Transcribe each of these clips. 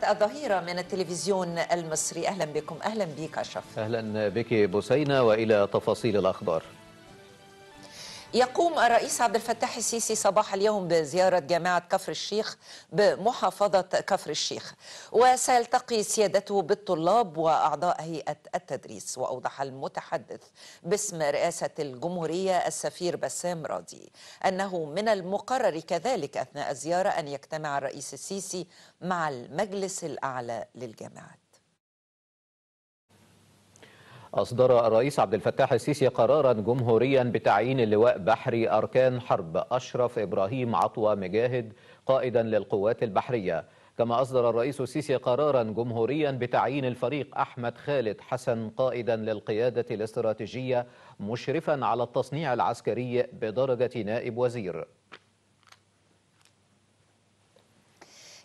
تابعت الظهيرة من التلفزيون المصري أهلا بكم أهلا بك أشرف أهلا بك بسينة وإلى تفاصيل الأخبار يقوم الرئيس عبد الفتاح السيسي صباح اليوم بزيارة جامعة كفر الشيخ بمحافظة كفر الشيخ وسيلتقي سيادته بالطلاب وأعضاء هيئة التدريس وأوضح المتحدث باسم رئاسة الجمهورية السفير بسام راضي أنه من المقرر كذلك أثناء الزيارة أن يجتمع الرئيس السيسي مع المجلس الأعلى للجامعات أصدر الرئيس عبد الفتاح السيسي قرارا جمهوريا بتعيين اللواء بحري أركان حرب أشرف إبراهيم عطوة مجاهد قائدا للقوات البحرية كما أصدر الرئيس السيسي قرارا جمهوريا بتعيين الفريق أحمد خالد حسن قائدا للقيادة الاستراتيجية مشرفا على التصنيع العسكري بدرجة نائب وزير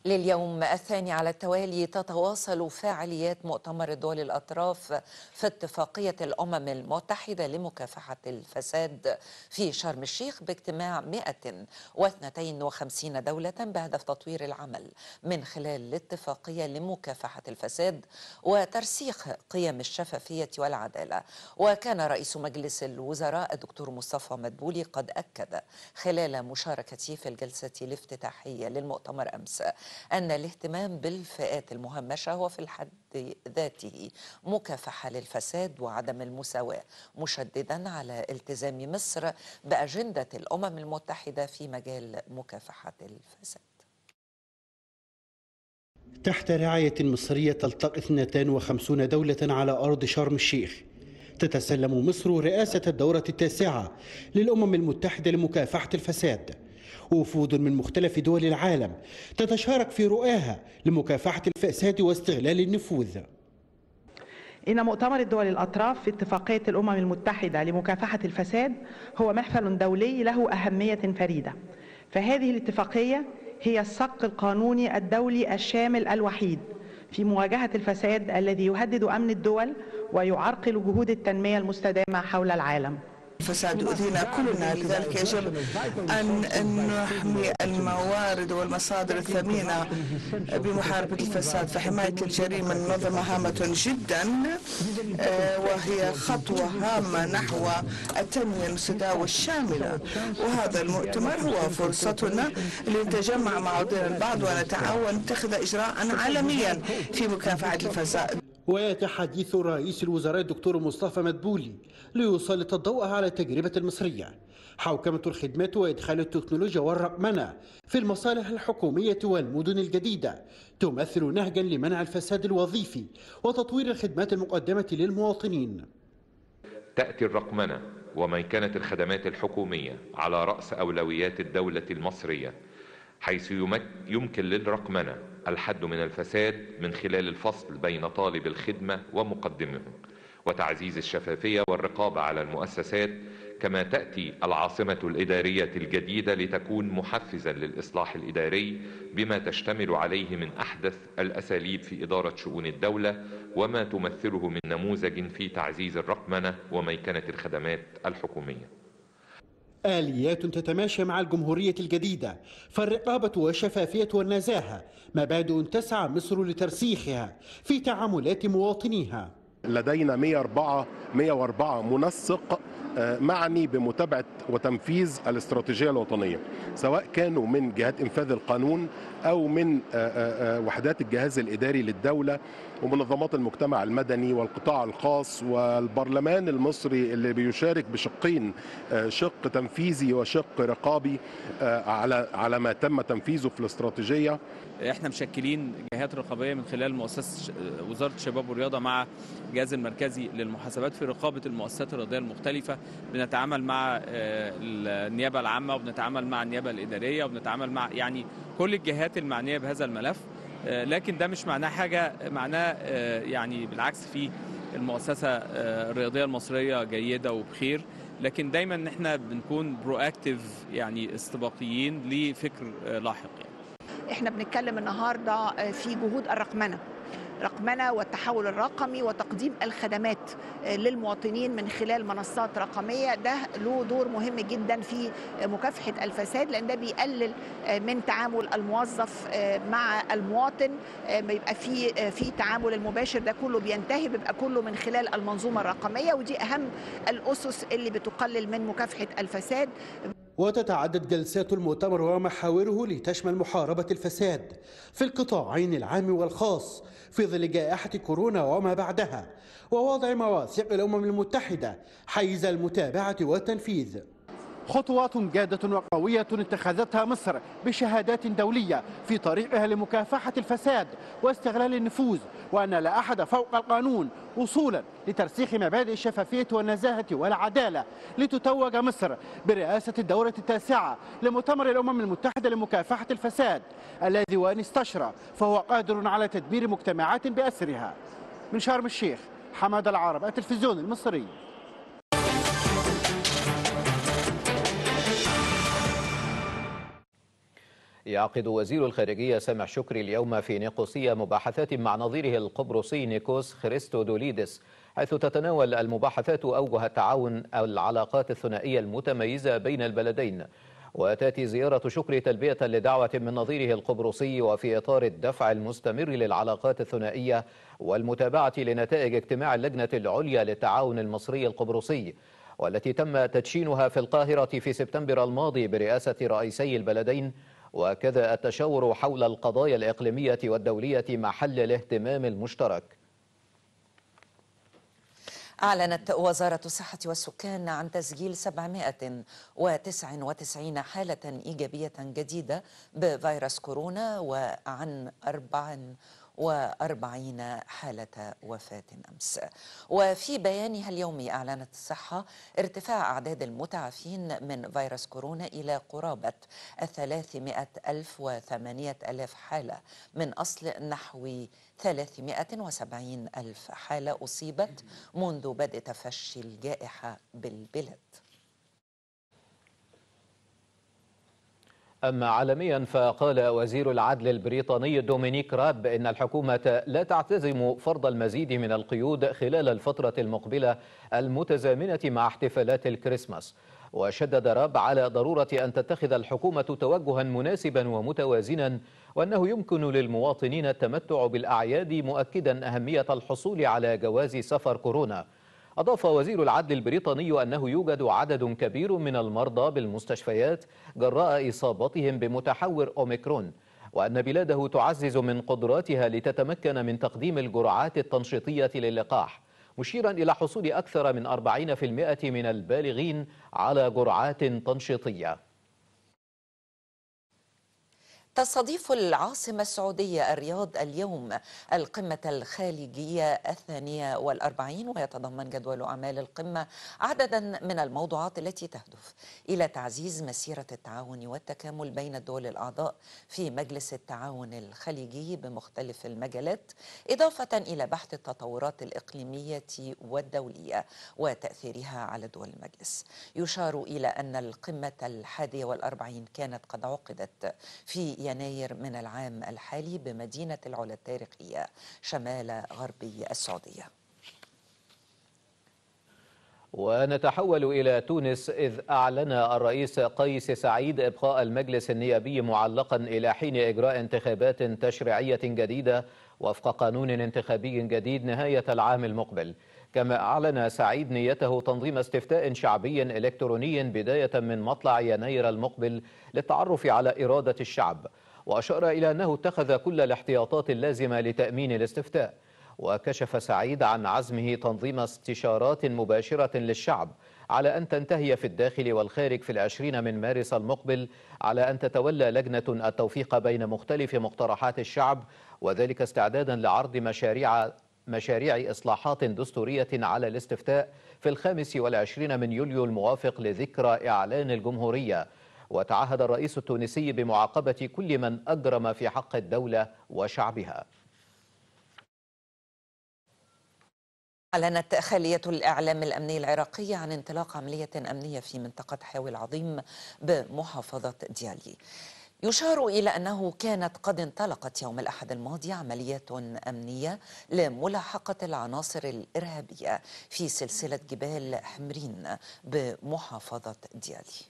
لليوم الثاني على التوالي تتواصل فعاليات مؤتمر دول الأطراف في اتفاقية الأمم المتحدة لمكافحة الفساد في شرم الشيخ باجتماع 152 دولة بهدف تطوير العمل من خلال الاتفاقية لمكافحة الفساد وترسيخ قيم الشفافية والعدالة وكان رئيس مجلس الوزراء الدكتور مصطفى مدبولي قد أكد خلال مشاركته في الجلسة الافتتاحية للمؤتمر أمس أن الاهتمام بالفئات المهمشة هو في الحد ذاته مكافحة للفساد وعدم المساواة مشددا على التزام مصر بأجندة الأمم المتحدة في مجال مكافحة الفساد تحت رعاية مصرية تلتقي 52 دولة على أرض شرم الشيخ تتسلم مصر رئاسة الدورة التاسعة للأمم المتحدة لمكافحة الفساد وفود من مختلف دول العالم تتشارك في رؤاها لمكافحة الفساد واستغلال النفوذ إن مؤتمر الدول الأطراف في اتفاقية الأمم المتحدة لمكافحة الفساد هو محفل دولي له أهمية فريدة فهذه الاتفاقية هي الصك القانوني الدولي الشامل الوحيد في مواجهة الفساد الذي يهدد أمن الدول ويعرقل جهود التنمية المستدامة حول العالم الفساد أذينا كلنا لذلك يجب أن نحمي الموارد والمصادر الثمينة بمحاربة الفساد فحماية الجريمة المنظمة هامة جدا آه، وهي خطوة هامة نحو التنمية المستدامة الشاملة وهذا المؤتمر هو فرصتنا لنتجمع مع بعضنا البعض ونتعاون نتخذ إجراء عالميا في مكافحة الفساد ويتحدث رئيس الوزراء الدكتور مصطفى مدبولي ليسلط الضوء على التجربة المصرية حوكمة الخدمات وإدخال التكنولوجيا والرقمنة في المصالح الحكومية والمدن الجديدة تمثل نهجا لمنع الفساد الوظيفي وتطوير الخدمات المقدمة للمواطنين تأتي الرقمنة كانت الخدمات الحكومية على رأس أولويات الدولة المصرية حيث يمكن للرقمنة الحد من الفساد من خلال الفصل بين طالب الخدمة ومقدمه وتعزيز الشفافية والرقابة على المؤسسات كما تأتي العاصمة الإدارية الجديدة لتكون محفزا للإصلاح الإداري بما تشتمل عليه من أحدث الأساليب في إدارة شؤون الدولة وما تمثله من نموذج في تعزيز الرقمنة وميكنة الخدمات الحكومية آليات تتماشى مع الجمهورية الجديدة فالرقابة والشفافية والنزاهة مبادئ تسعى مصر لترسيخها في تعاملات مواطنيها لدينا 104 104 منسق آه، معني بمتابعه وتنفيذ الاستراتيجيه الوطنيه سواء كانوا من جهات انفاذ القانون او من آه، آه، وحدات الجهاز الاداري للدوله ومنظمات المجتمع المدني والقطاع الخاص والبرلمان المصري اللي بيشارك بشقين آه، شق تنفيذي وشق رقابي آه، على على ما تم تنفيذه في الاستراتيجيه احنا مشكلين جهات رقابيه من خلال مؤسسه وزاره الشباب والرياضه مع الجهاز المركزي للمحاسبات في رقابه المؤسسات الرياضيه المختلفه بنتعامل مع آه، النيابه العامه وبنتعامل مع النيابه الاداريه وبنتعامل مع يعني كل الجهات المعنيه بهذا الملف آه، لكن ده مش معناه حاجه معناه آه، يعني بالعكس في المؤسسه آه، الرياضيه المصريه جيده وبخير لكن دايما ان احنا بنكون برو اكتف يعني استباقيين لفكر لاحق يعني. احنا بنتكلم النهارده في جهود الرقمنه الرقمنه والتحول الرقمي وتقديم الخدمات آه، للمواطنين من خلال منصات رقميه ده له دور مهم جدا في مكافحه الفساد لان ده بيقلل آه، من تعامل الموظف آه، مع المواطن بيبقى في في تعامل المباشر ده كله بينتهي بيبقى كله من خلال المنظومه الرقميه ودي اهم الاسس اللي بتقلل من مكافحه الفساد وتتعدد جلسات المؤتمر ومحاوره لتشمل محاربة الفساد في القطاعين العام والخاص في ظل جائحة كورونا وما بعدها ووضع مواثيق الأمم المتحدة حيز المتابعة والتنفيذ خطوات جادة وقوية اتخذتها مصر بشهادات دولية في طريقها لمكافحة الفساد واستغلال النفوذ وأن لا أحد فوق القانون وصولا لترسيخ مبادئ الشفافية والنزاهة والعدالة لتتوج مصر برئاسة الدورة التاسعة لمؤتمر الأمم المتحدة لمكافحة الفساد الذي وإن استشرى فهو قادر على تدمير مجتمعات بأسرها من شرم الشيخ حماد العرب التلفزيون المصري يعقد وزير الخارجية سامح شكري اليوم في نيقوسية مباحثات مع نظيره القبرصي نيكوس خريستو دوليدس حيث تتناول المباحثات أوجه التعاون العلاقات الثنائية المتميزة بين البلدين وتأتي زيارة شكري تلبية لدعوة من نظيره القبرصي وفي إطار الدفع المستمر للعلاقات الثنائية والمتابعة لنتائج اجتماع اللجنة العليا للتعاون المصري القبرصي والتي تم تدشينها في القاهرة في سبتمبر الماضي برئاسة رئيسي البلدين وكذا التشاور حول القضايا الإقليمية والدولية محل الاهتمام المشترك أعلنت وزارة الصحة والسكان عن تسجيل 799 حالة إيجابية جديدة بفيروس كورونا وعن 4 وأربعين حالة وفاة أمس وفي بيانها اليومي أعلنت الصحة ارتفاع أعداد المتعافين من فيروس كورونا إلى قرابة 300 ألف وثمانية ألاف حالة من أصل نحو 370 ألف حالة أصيبت منذ بدء تفشي الجائحة بالبلاد أما عالميا فقال وزير العدل البريطاني دومينيك راب إن الحكومة لا تعتزم فرض المزيد من القيود خلال الفترة المقبلة المتزامنة مع احتفالات الكريسماس وشدد راب على ضرورة أن تتخذ الحكومة توجها مناسبا ومتوازنا وأنه يمكن للمواطنين التمتع بالأعياد مؤكدا أهمية الحصول على جواز سفر كورونا أضاف وزير العدل البريطاني أنه يوجد عدد كبير من المرضى بالمستشفيات جراء إصابتهم بمتحور أوميكرون وأن بلاده تعزز من قدراتها لتتمكن من تقديم الجرعات التنشيطية للقاح مشيرا إلى حصول أكثر من 40% من البالغين على جرعات تنشيطية تستضيف العاصمة السعودية الرياض اليوم القمة الخالجية الثانية والأربعين ويتضمن جدول أعمال القمة عددا من الموضوعات التي تهدف إلى تعزيز مسيرة التعاون والتكامل بين الدول الأعضاء في مجلس التعاون الخليجي بمختلف المجالات إضافة إلى بحث التطورات الإقليمية والدولية وتأثيرها على دول المجلس يشار إلى أن القمة الحادية والأربعين كانت قد عقدت في يناير من العام الحالي بمدينة العلا التاريخية شمال غربي السعودية ونتحول إلى تونس إذ أعلن الرئيس قيس سعيد إبقاء المجلس النيابي معلقا إلى حين إجراء انتخابات تشريعية جديدة وفق قانون انتخابي جديد نهاية العام المقبل كما أعلن سعيد نيته تنظيم استفتاء شعبي إلكتروني بداية من مطلع يناير المقبل للتعرف على إرادة الشعب وأشار إلى أنه اتخذ كل الاحتياطات اللازمة لتأمين الاستفتاء وكشف سعيد عن عزمه تنظيم استشارات مباشرة للشعب على أن تنتهي في الداخل والخارج في العشرين من مارس المقبل على أن تتولى لجنة التوفيق بين مختلف مقترحات الشعب وذلك استعدادا لعرض مشاريع مشاريع إصلاحات دستورية على الاستفتاء في الخامس والعشرين من يوليو الموافق لذكرى إعلان الجمهورية وتعهد الرئيس التونسي بمعاقبة كل من أجرم في حق الدولة وشعبها أعلنت خلية الإعلام الأمني العراقية عن انطلاق عملية أمنية في منطقة حاوي العظيم بمحافظة ديالي يشار إلى أنه كانت قد انطلقت يوم الأحد الماضي عمليات أمنية لملاحقة العناصر الإرهابية في سلسلة جبال حمرين بمحافظة ديالي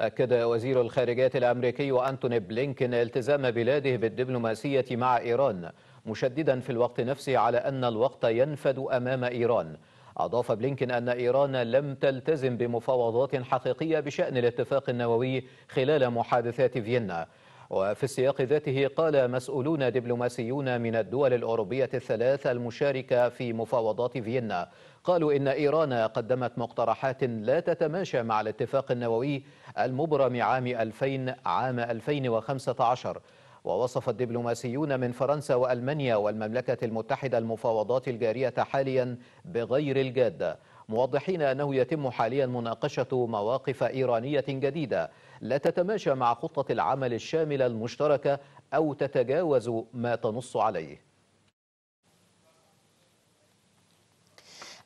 أكد وزير الخارجية الأمريكي أنتوني بلينكن التزام بلاده بالدبلوماسية مع إيران مشددا في الوقت نفسه على أن الوقت ينفد أمام إيران أضاف بلينكن أن إيران لم تلتزم بمفاوضات حقيقية بشأن الاتفاق النووي خلال محادثات فيينا وفي السياق ذاته قال مسؤولون دبلوماسيون من الدول الأوروبية الثلاث المشاركة في مفاوضات فيينا قالوا إن إيران قدمت مقترحات لا تتماشى مع الاتفاق النووي المبرم عام 2000 عام 2015 ووصف الدبلوماسيون من فرنسا وألمانيا والمملكة المتحدة المفاوضات الجارية حاليا بغير الجادة موضحين أنه يتم حاليا مناقشة مواقف إيرانية جديدة لا تتماشى مع خطة العمل الشاملة المشتركة أو تتجاوز ما تنص عليه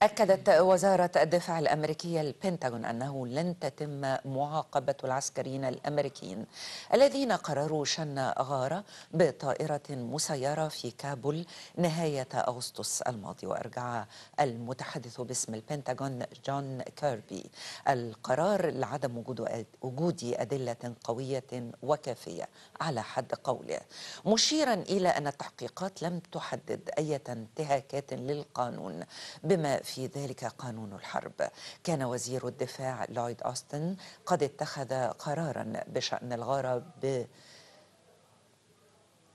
أكدت وزارة الدفاع الأمريكية البنتاغون أنه لن تتم معاقبة العسكريين الأمريكيين الذين قرروا شن غارة بطائرة مسيرة في كابول نهاية أغسطس الماضي وأرجع المتحدث باسم البنتاغون جون كيربي القرار لعدم وجود وجود أدلة قوية وكافية على حد قوله مشيرا إلى أن التحقيقات لم تحدد أي انتهاكات للقانون بما في ذلك قانون الحرب كان وزير الدفاع لويد أوستن قد اتخذ قرارا بشأن الغارة ب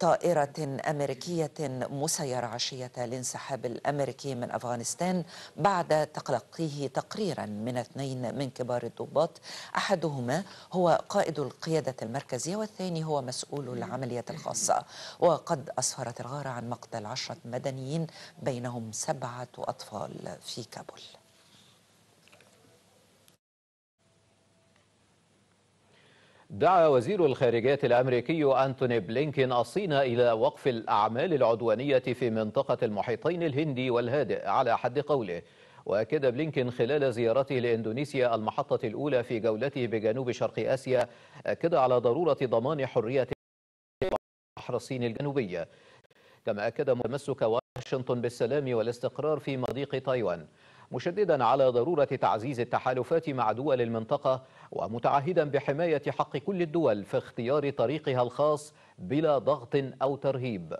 طائرة أمريكية مسيرة عشية الانسحاب الأمريكي من أفغانستان بعد تلقيه تقريرا من اثنين من كبار الضباط أحدهما هو قائد القيادة المركزية والثاني هو مسؤول العمليات الخاصة وقد أسفرت الغارة عن مقتل عشرة مدنيين بينهم سبعة أطفال في كابول دعا وزير الخارجية الأمريكي أنتوني بلينكين الصين إلى وقف الأعمال العدوانية في منطقة المحيطين الهندي والهادئ على حد قوله وأكد بلينكين خلال زيارته لإندونيسيا المحطة الأولى في جولته بجنوب شرق آسيا أكد على ضرورة ضمان حرية بحر الصين الجنوبية كما أكد تمسك واشنطن بالسلام والاستقرار في مضيق تايوان مشددا على ضرورة تعزيز التحالفات مع دول المنطقة ومتعهدا بحماية حق كل الدول في اختيار طريقها الخاص بلا ضغط أو ترهيب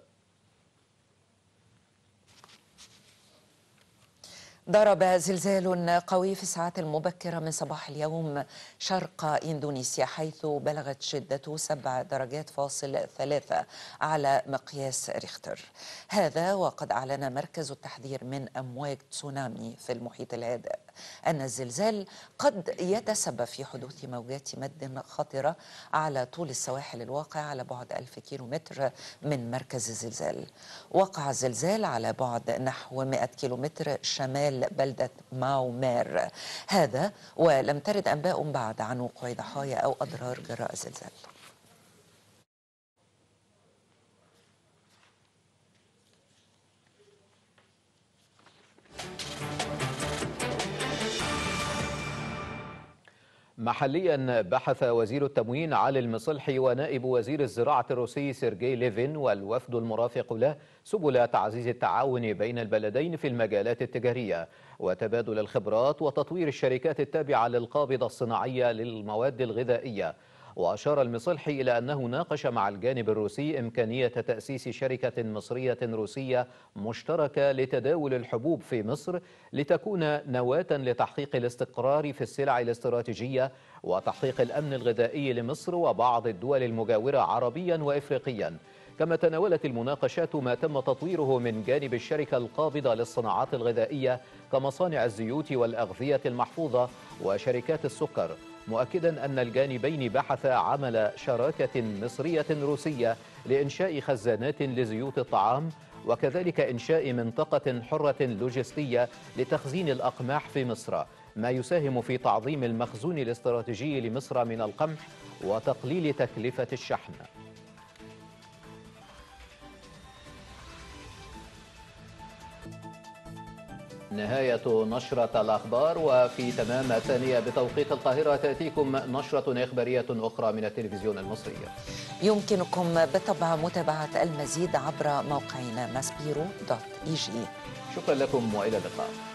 ضرب زلزال قوي في الساعات المبكرة من صباح اليوم شرق إندونيسيا حيث بلغت شدته سبع درجات فاصل ثلاثة على مقياس ريختر هذا وقد أعلن مركز التحذير من أمواج تسونامي في المحيط الهادئ أن الزلزال قد يتسبب في حدوث موجات مد خطرة على طول السواحل الواقع على بعد 1000 كيلومتر من مركز الزلزال وقع الزلزال على بعد نحو 100 كيلومتر شمال بلدة ماو مير هذا ولم ترد أنباء بعد عن وقوع ضحايا أو أضرار جراء الزلزال محليا بحث وزير التموين علي المصلحي ونائب وزير الزراعة الروسي سيرجي ليفين والوفد المرافق له سبل تعزيز التعاون بين البلدين في المجالات التجارية وتبادل الخبرات وتطوير الشركات التابعة للقابضة الصناعية للمواد الغذائية وأشار المصلحي إلى أنه ناقش مع الجانب الروسي إمكانية تأسيس شركة مصرية روسية مشتركة لتداول الحبوب في مصر لتكون نواة لتحقيق الاستقرار في السلع الاستراتيجية وتحقيق الأمن الغذائي لمصر وبعض الدول المجاورة عربيا وإفريقيا كما تناولت المناقشات ما تم تطويره من جانب الشركة القابضة للصناعات الغذائية كمصانع الزيوت والأغذية المحفوظة وشركات السكر مؤكدا أن الجانبين بحثا عمل شراكة مصرية روسية لإنشاء خزانات لزيوت الطعام وكذلك إنشاء منطقة حرة لوجستية لتخزين الأقماح في مصر ما يساهم في تعظيم المخزون الاستراتيجي لمصر من القمح وتقليل تكلفة الشحن نهاية نشرة الأخبار وفي تمام الثانية بتوقيت القاهرة تأتيكم نشرة إخبارية أخرى من التلفزيون المصري يمكنكم بالطبع متابعة المزيد عبر موقعنا جي شكرا لكم وإلى اللقاء